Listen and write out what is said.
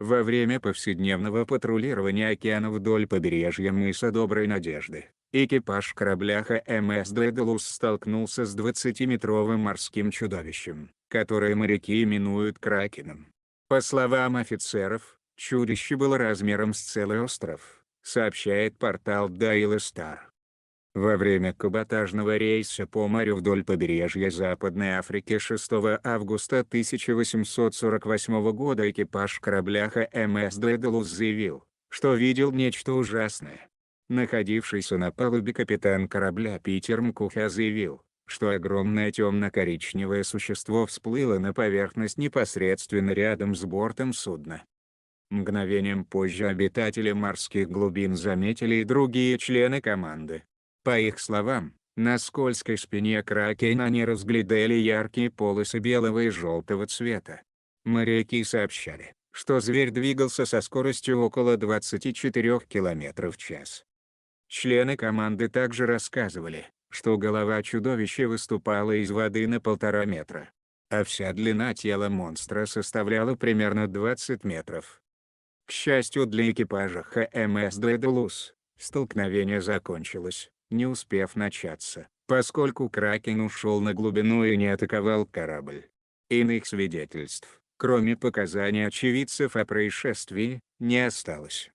во время повседневного патрулирования океана вдоль побережья мыса Доброй Надежды. Экипаж корабля ХМС «Дедалус» столкнулся с 20-метровым морским чудовищем, которое моряки именуют Кракеном. По словам офицеров, чудище было размером с целый остров, сообщает портал Daily Star. Во время каботажного рейса по морю вдоль побережья Западной Африки 6 августа 1848 года экипаж корабля ХМС «Дэдалус» заявил, что видел нечто ужасное. Находившийся на палубе капитан корабля Питер Мкуха заявил, что огромное темно-коричневое существо всплыло на поверхность непосредственно рядом с бортом судна. Мгновением позже обитатели морских глубин заметили и другие члены команды, по их словам, на скользкой спине Кракена они разглядели яркие полосы белого и желтого цвета. Моряки сообщали, что зверь двигался со скоростью около 24 км в час. Члены команды также рассказывали, что голова чудовища выступала из воды на полтора метра, а вся длина тела монстра составляла примерно 20 метров. К счастью для экипажа ХМС «Дэдулус», столкновение закончилось, не успев начаться, поскольку Кракен ушел на глубину и не атаковал корабль. Иных свидетельств, кроме показаний очевидцев о происшествии, не осталось.